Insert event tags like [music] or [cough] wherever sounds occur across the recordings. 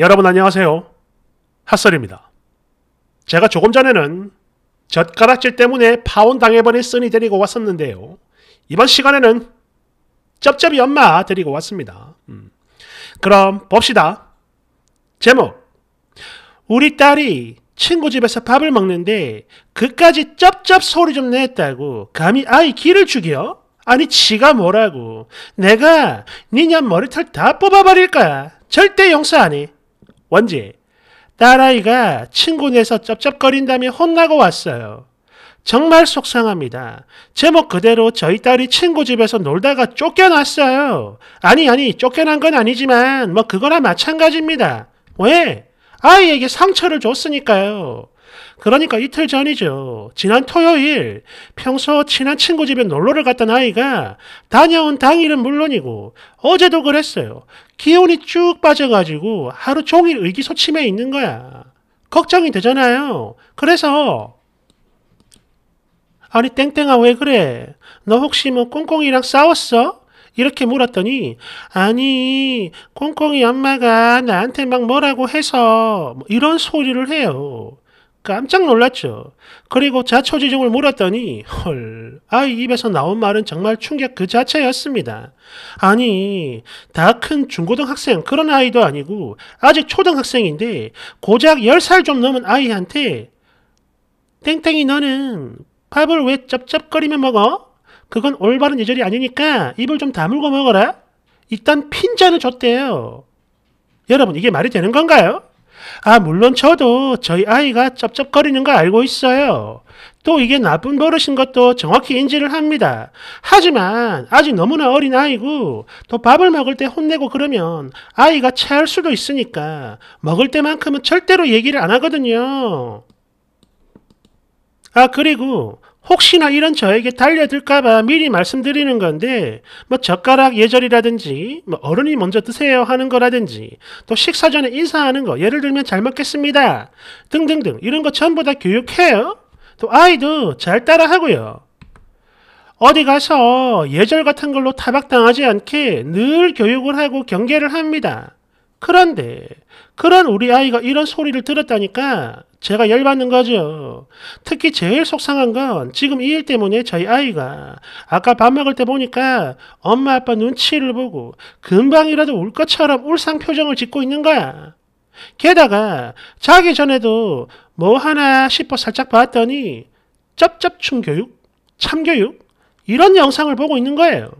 여러분 안녕하세요. 핫설입니다. 제가 조금 전에는 젓가락질 때문에 파혼당해버린 쓴이 데리고 왔었는데요. 이번 시간에는 쩝쩝이 엄마 데리고 왔습니다. 음. 그럼 봅시다. 제목 우리 딸이 친구 집에서 밥을 먹는데 그까지 쩝쩝 소리 좀 냈다고 감히 아이 기를 죽여? 아니 지가 뭐라고 내가 니년 머리털 다 뽑아버릴 거야 절대 용서 안해 원제 딸아이가 친구네서 에 쩝쩝거린다며 혼나고 왔어요. 정말 속상합니다. 제목 그대로 저희 딸이 친구 집에서 놀다가 쫓겨났어요. 아니, 아니, 쫓겨난 건 아니지만, 뭐, 그거나 마찬가지입니다. 왜? 아이에게 상처를 줬으니까요. 그러니까 이틀 전이죠. 지난 토요일 평소 친한 친구 집에 놀러를 갔던 아이가 다녀온 당일은 물론이고 어제도 그랬어요. 기온이 쭉 빠져가지고 하루 종일 의기소침해 있는 거야. 걱정이 되잖아요. 그래서 아니 땡땡아 왜 그래? 너 혹시 뭐 꽁꽁이랑 싸웠어? 이렇게 물었더니 아니 꽁꽁이 엄마가 나한테 막 뭐라고 해서 뭐 이런 소리를 해요. 깜짝 놀랐죠. 그리고 자초지종을 물었더니 헐, 아이 입에서 나온 말은 정말 충격 그 자체였습니다. 아니, 다 큰 중고등학생 그런 아이도 아니고 아직 초등학생인데 고작 10살 좀 넘은 아이한테 땡땡이 너는 밥을 왜 쩝쩝거리며 먹어? 그건 올바른 예절이 아니니까 입을 좀 다물고 먹어라. 일단 핀잔을 줬대요. 여러분 이게 말이 되는 건가요? 아, 물론 저도 저희 아이가 쩝쩝거리는 거 알고 있어요. 또 이게 나쁜 버릇인 것도 정확히 인지를 합니다. 하지만 아직 너무나 어린 아이고 또 밥을 먹을 때 혼내고 그러면 아이가 체할 수도 있으니까 먹을 때만큼은 절대로 얘기를 안 하거든요. 아, 그리고 혹시나 이런 저에게 달려들까봐 미리 말씀드리는 건데, 뭐 젓가락 예절이라든지, 뭐 어른이 먼저 드세요 하는 거라든지, 또 식사 전에 인사하는 거, 예를 들면 잘 먹겠습니다. 등등등. 이런 거 전부 다 교육해요. 또 아이도 잘 따라 하고요. 어디 가서 예절 같은 걸로 타박당하지 않게 늘 교육을 하고 경계를 합니다. 그런데, 그런 우리 아이가 이런 소리를 들었다니까, 제가 열받는 거죠. 특히 제일 속상한 건 지금 이 일 때문에 저희 아이가 아까 밥 먹을 때 보니까 엄마 아빠 눈치를 보고 금방이라도 울 것처럼 울상 표정을 짓고 있는 거야. 게다가 자기 전에도 뭐 하나 싶어 살짝 봤더니 쩝쩝춤 교육, 참교육 이런 영상을 보고 있는 거예요.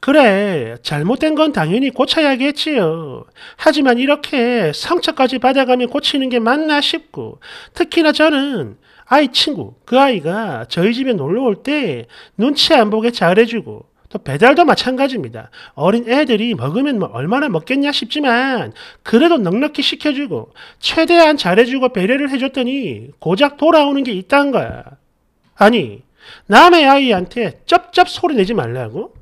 그래, 잘못된 건 당연히 고쳐야겠지요. 하지만 이렇게 상처까지 받아가며 고치는 게 맞나 싶고, 특히나 저는 아이 친구, 그 아이가 저희 집에 놀러 올 때 눈치 안 보게 잘해주고, 또 배달도 마찬가지입니다. 어린 애들이 먹으면 뭐 얼마나 먹겠냐 싶지만 그래도 넉넉히 시켜주고 최대한 잘해주고 배려를 해줬더니 고작 돌아오는 게 있단 거야. 아니 남의 아이한테 쩝쩝 소리 내지 말라고?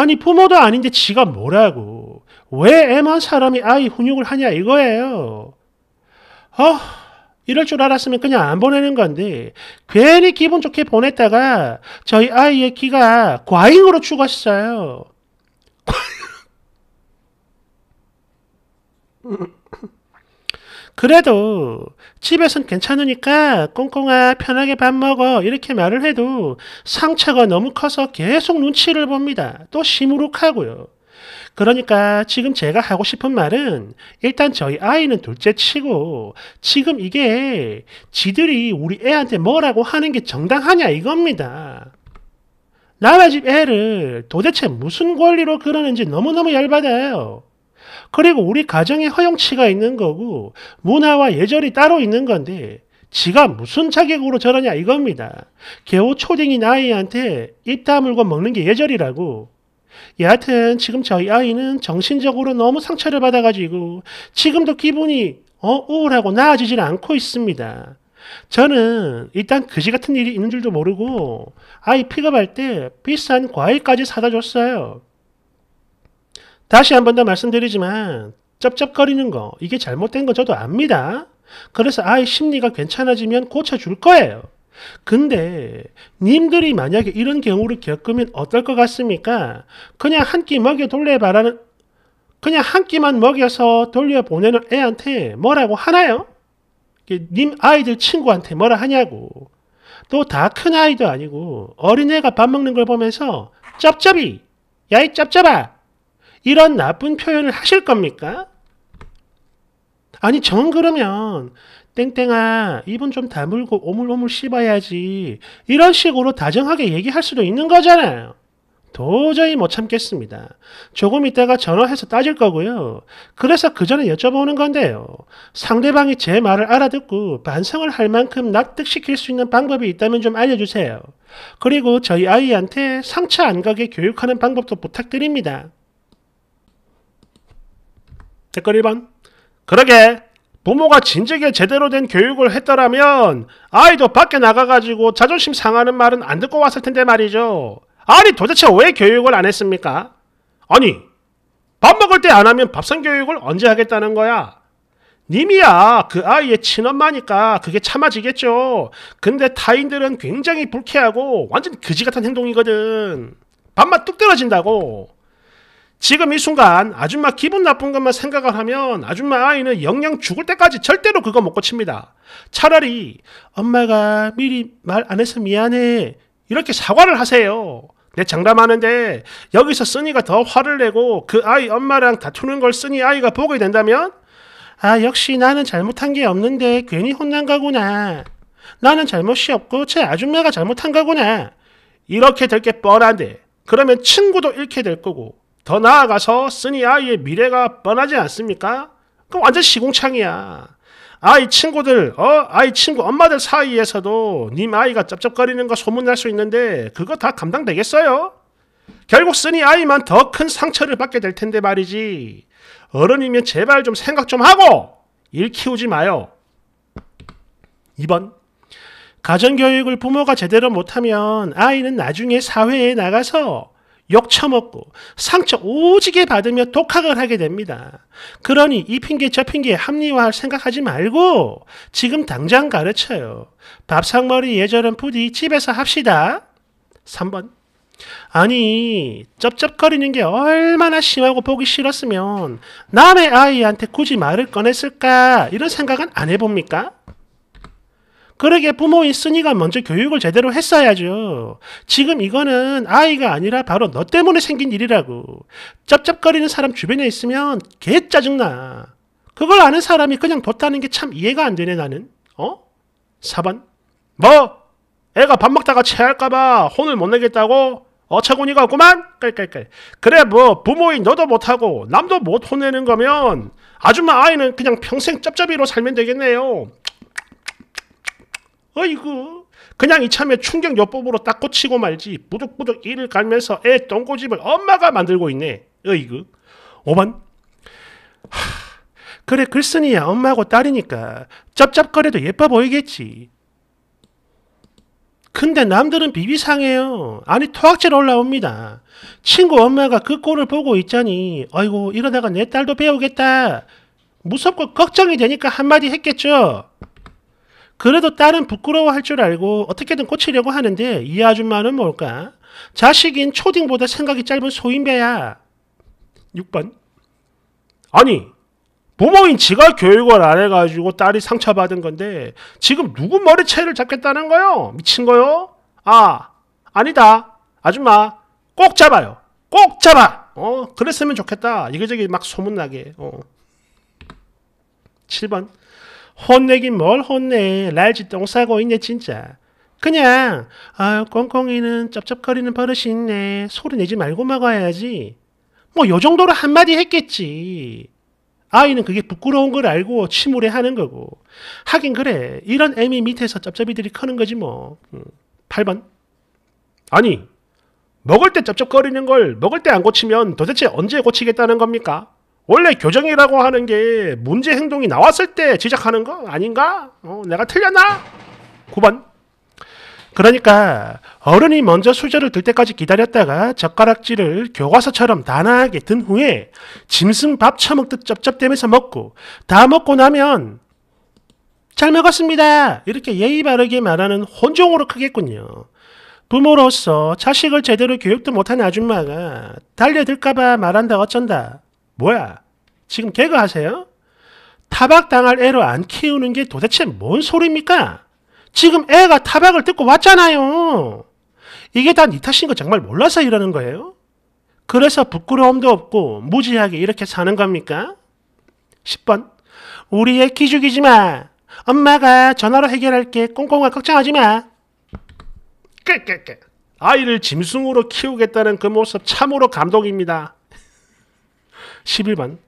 아니 부모도 아닌데 지가 뭐라고 왜 애만 사람이 아이 훈육을 하냐 이거예요. 어 이럴 줄 알았으면 그냥 안 보내는 건데 괜히 기분 좋게 보냈다가 저희 아이의 키가 과잉으로 죽었어요. [laughs] [laughs] 그래도 집에선 괜찮으니까 꽁꽁아 편하게 밥 먹어 이렇게 말을 해도 상처가 너무 커서 계속 눈치를 봅니다. 또 시무룩하고요. 그러니까 지금 제가 하고 싶은 말은 일단 저희 아이는 둘째 치고 지금 이게 지들이 우리 애한테 뭐라고 하는 게 정당하냐 이겁니다. 나의집 애를 도대체 무슨 권리로 그러는지 너무너무 열받아요. 그리고 우리 가정에 허용치가 있는 거고 문화와 예절이 따로 있는 건데 지가 무슨 자격으로 저러냐 이겁니다. 겨우 초딩인 아이한테 입 다물고 먹는 게 예절이라고. 여하튼 지금 저희 아이는 정신적으로 너무 상처를 받아가지고 지금도 기분이 어, 우울하고 나아지질 않고 있습니다. 저는 일단 그지 같은 일이 있는 줄도 모르고 아이 픽업할 때 비싼 과일까지 사다 줬어요. 다시 한 번 더 말씀드리지만 쩝쩝거리는 거 이게 잘못된 거 저도 압니다. 그래서 아이 심리가 괜찮아지면 고쳐줄 거예요. 근데 님들이 만약에 이런 경우를 겪으면 어떨 것 같습니까? 그냥 한 끼 먹여 돌려봐라는 그냥 한 끼만 먹여서 돌려보내는 애한테 뭐라고 하나요? 님 아이들 친구한테 뭐라 하냐고. 또 다 큰 아이도 아니고 어린애가 밥 먹는 걸 보면서 쩝쩝이 야이 쩝쩝아 이런 나쁜 표현을 하실 겁니까? 아니, 전 그러면, 땡땡아, 입은 좀 다물고 오물오물 씹어야지. 이런 식으로 다정하게 얘기할 수도 있는 거잖아요. 도저히 못 참겠습니다. 조금 있다가 전화해서 따질 거고요. 그래서 그 전에 여쭤보는 건데요. 상대방이 제 말을 알아듣고 반성을 할 만큼 납득시킬 수 있는 방법이 있다면 좀 알려주세요. 그리고 저희 아이한테 상처 안 가게 교육하는 방법도 부탁드립니다. 댓글 1번. 그러게 부모가 진즉에 제대로 된 교육을 했더라면 아이도 밖에 나가가지고 자존심 상하는 말은 안 듣고 왔을 텐데 말이죠. 아니 도대체 왜 교육을 안 했습니까? 아니 밥 먹을 때 안 하면 밥상 교육을 언제 하겠다는 거야? 님이야 그 아이의 친엄마니까 그게 참아지겠죠. 근데 타인들은 굉장히 불쾌하고 완전 그지 같은 행동이거든. 밥맛 뚝 떨어진다고. 지금 이 순간 아줌마 기분 나쁜 것만 생각을 하면 아줌마 아이는 영영 죽을 때까지 절대로 그거 못고 칩니다. 차라리 엄마가 미리 말 안 해서 미안해 이렇게 사과를 하세요. 내 장담하는데 여기서 쓰니가 더 화를 내고 그 아이 엄마랑 다투는 걸 쓰니 아이가 보게 된다면 아 역시 나는 잘못한 게 없는데 괜히 혼난 거구나. 나는 잘못이 없고 제 아줌마가 잘못한 거구나. 이렇게 될 게 뻔한데 그러면 친구도 잃게 될 거고 더 나아가서 쓰니 아이의 미래가 뻔하지 않습니까? 그럼 완전 시궁창이야 아이 친구들, 어, 아이 친구 엄마들 사이에서도 님 아이가 쩝쩝거리는 거 소문날 수 있는데 그거 다 감당되겠어요? 결국 쓰니 아이만 더 큰 상처를 받게 될 텐데 말이지. 어른이면 제발 좀 생각 좀 하고 일 키우지 마요. 2번. 가정교육을 부모가 제대로 못하면 아이는 나중에 사회에 나가서 욕 처먹고 상처 오지게 받으며 독학을 하게 됩니다. 그러니 이 핑계 저 핑계 합리화할 생각하지 말고 지금 당장 가르쳐요. 밥상머리 예절은 부디 집에서 합시다. 3번 아니 쩝쩝거리는 게 얼마나 심하고 보기 싫었으면 남의 아이한테 굳이 말을 꺼냈을까 이런 생각은 안 해봅니까? 그러게 부모 있으니까 먼저 교육을 제대로 했어야죠. 지금 이거는 아이가 아니라 바로 너 때문에 생긴 일이라고. 쩝쩝거리는 사람 주변에 있으면 개 짜증나. 그걸 아는 사람이 그냥 뒀다는 게 참 이해가 안 되네 나는. 어? 4번. 뭐? 애가 밥 먹다가 체할까봐 혼을 못 내겠다고? 어처구니가 없구만? 깔깔깔. 그래 뭐 부모인 너도 못하고 남도 못 혼내는 거면 아줌마 아이는 그냥 평생 짭짭이로 살면 되겠네요. 어이구 그냥 이참에 충격요법으로 딱 고치고 말지 부득부득 일을 갈면서 애 똥꼬집을 엄마가 만들고 있네 어이구 5번 하, 그래 글쓴이야 엄마하고 딸이니까 짭짭거려도 예뻐 보이겠지 근데 남들은 비비상해요. 아니 토학질 올라옵니다. 친구 엄마가 그 꼴을 보고 있자니 아이고 이러다가 내 딸도 배우겠다. 무섭고 걱정이 되니까 한마디 했겠죠. 그래도 딸은 부끄러워할 줄 알고 어떻게든 꽂히려고 하는데 이 아줌마는 뭘까? 자식인 초딩보다 생각이 짧은 소인배야. 6번. 아니, 부모인 지가 교육을 안 해가지고 딸이 상처받은 건데 지금 누구 머리채를 잡겠다는 거요? 미친 거요? 아, 아니다. 아줌마, 꼭 잡아요. 꼭 잡아! 어, 그랬으면 좋겠다. 이거저기 막 소문나게. 어. 7번. 혼내긴 뭘 혼내. 날지똥 싸고 있네 진짜. 그냥 아 꽁꽁이는 쩝쩝거리는 버릇이 있네. 소리 내지 말고 먹어야지. 뭐요 정도로 한마디 했겠지. 아이는 그게 부끄러운 걸 알고 침울해 하는 거고. 하긴 그래. 이런 애미 밑에서 쩝쩝이들이 크는 거지 뭐. 8번. 음, 아니, 먹을 때 쩝쩝거리는 걸 먹을 때 안 고치면 도대체 언제 고치겠다는 겁니까? 원래 교정이라고 하는 게 문제 행동이 나왔을 때제작하는거 아닌가? 어, 내가 틀렸나? 9번. 그러니까 어른이 먼저 수저를 들 때까지 기다렸다가 젓가락질을 교과서처럼 단아하게 든 후에 짐승 밥 처먹듯 쩝쩝대면서 먹고 다 먹고 나면 잘 먹었습니다. 이렇게 예의 바르게 말하는 혼종으로 크겠군요. 부모로서 자식을 제대로 교육도 못한 아줌마가 달려들까봐 말한다 어쩐다. 뭐야? 지금 개그하세요? 타박당할 애를 안 키우는 게 도대체 뭔 소리입니까? 지금 애가 타박을 듣고 왔잖아요. 이게 다네 탓인 거 정말 몰라서 이러는 거예요? 그래서 부끄러움도 없고 무지하게 이렇게 사는 겁니까? 10번 우리 의 기죽이지 마. 엄마가 전화로 해결할게. 꽁꽁아 걱정하지 마. 깨깨깨. 아이를 짐승으로 키우겠다는 그 모습 참으로 감동입니다. 11번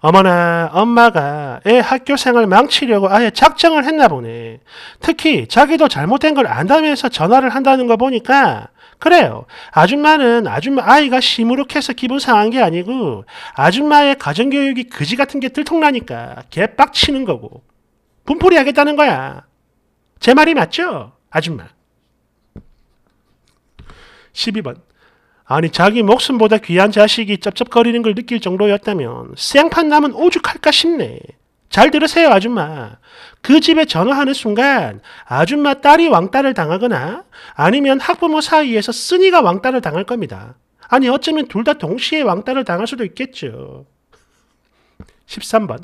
어머나 엄마가 애 학교 생활 망치려고 아예 작정을 했나 보네. 특히 자기도 잘못된 걸 안다면서 전화를 한다는 거 보니까 그래요. 아줌마는 아줌마 아이가 시무룩해서 기분 상한 게 아니고 아줌마의 가정교육이 그지 같은 게 들통나니까 개빡치는 거고 분풀이 하겠다는 거야. 제 말이 맞죠? 아줌마. 12번 아니 자기 목숨보다 귀한 자식이 쩝쩝거리는 걸 느낄 정도였다면 생판 남은 오죽할까 싶네. 잘 들으세요 아줌마. 그 집에 전화하는 순간 아줌마 딸이 왕따를 당하거나 아니면 학부모 사이에서 쓴이가 왕따를 당할 겁니다. 아니 어쩌면 둘 다 동시에 왕따를 당할 수도 있겠죠. 13번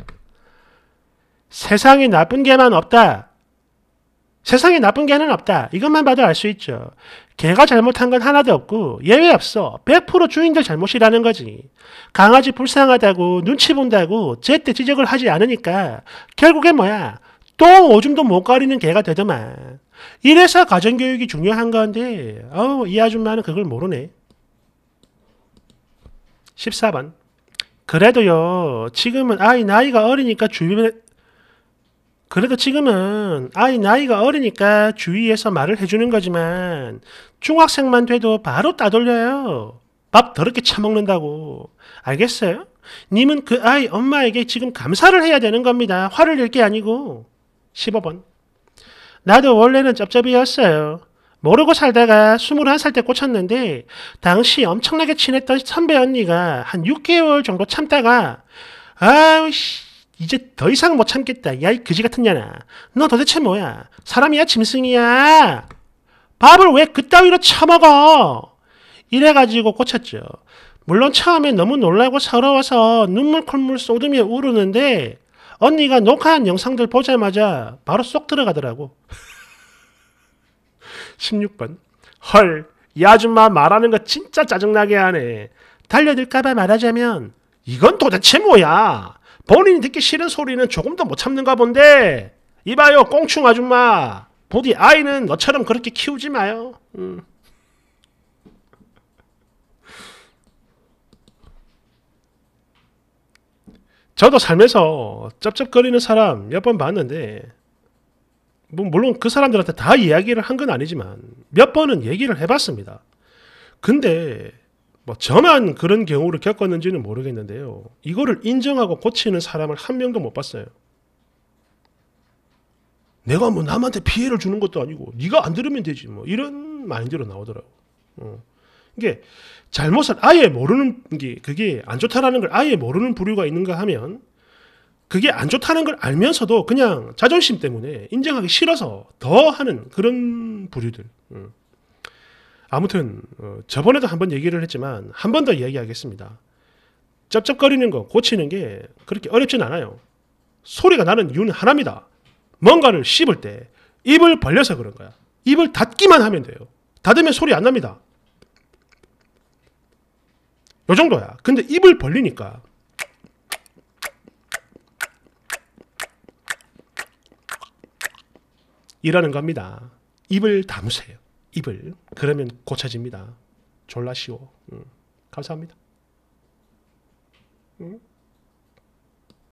세상에 나쁜 개만 없다. 세상에 나쁜 게 하나는 없다. 이것만 봐도 알 수 있죠. 개가 잘못한 건 하나도 없고 예외 없어. 100% 주인들 잘못이라는 거지. 강아지 불쌍하다고 눈치 본다고 제때 지적을 하지 않으니까 결국엔 뭐야? 또 오줌도 못 가리는 개가 되더만. 이래서 가정교육이 중요한 건데 어, 우이 아줌마는 그걸 모르네. 14번. 그래도요, 지금은 아이 나이가 어리니까 주변에, 그래도 그러니까 지금은 아이 나이가 어리니까 주위에서 말을 해주는 거지만 중학생만 돼도 바로 따돌려요. 밥 더럽게 처먹는다고. 알겠어요? 님은 그 아이 엄마에게 지금 감사를 해야 되는 겁니다. 화를 낼 게 아니고. 15번. 나도 원래는 쩝쩝이었어요. 모르고 살다가 21살 때 꽂혔는데 당시 엄청나게 친했던 선배 언니가 한 6개월 정도 참다가 아우씨 이제 더 이상 못 참겠다. 야, 이 그지 같은 년아. 너 도대체 뭐야? 사람이야, 짐승이야? 밥을 왜 그따위로 처먹어? 이래가지고 꽂혔죠. 물론 처음에 너무 놀라고 서러워서 눈물 콧물 쏟으며 울었는데 언니가 녹화한 영상들 보자마자 바로 쏙 들어가더라고. 16번. [laughs] 헐, 이 아줌마 말하는 거 진짜 짜증나게 하네. 달려들까봐 말하자면, 이건 도대체 뭐야? 본인이 듣기 싫은 소리는 조금 도못 참는가 본데 이봐요 꽁충 아줌마 부디 아이는 너처럼 그렇게 키우지 마요 음. 저도 살면서 쩝쩝거리는 사람 몇 번 봤는데 뭐 물론 그 사람들한테 다 이야기를 한 건 아니지만 몇 번은 얘기를 해봤습니다 근데 뭐 저만 그런 경우를 겪었는지는 모르겠는데요. 이거를 인정하고 고치는 사람을 한 명도 못 봤어요. 내가 뭐 남한테 피해를 주는 것도 아니고 네가 안 들으면 되지 뭐 이런 마인드로 나오더라고. 어. 이게 잘못을 아예 모르는 게 그게 안 좋다라는 걸 아예 모르는 부류가 있는가 하면 그게 안 좋다는 걸 알면서도 그냥 자존심 때문에 인정하기 싫어서 더 하는 그런 부류들. 어. 아무튼 어, 저번에도 한번 얘기를 했지만 한 번더 이야기하겠습니다. 쩝쩝거리는 거 고치는 게 그렇게 어렵진 않아요. 소리가 나는 이유는 하나입니다. 뭔가를 씹을 때 입을 벌려서 그런 거야. 입을 닫기만 하면 돼요. 닫으면 소리 안 납니다. 요 정도야. 근데 입을 벌리니까 이라는 겁니다. 입을 담으세요. 입을 그러면 고쳐집니다. 졸라 쉬워. 음. 감사합니다. 음.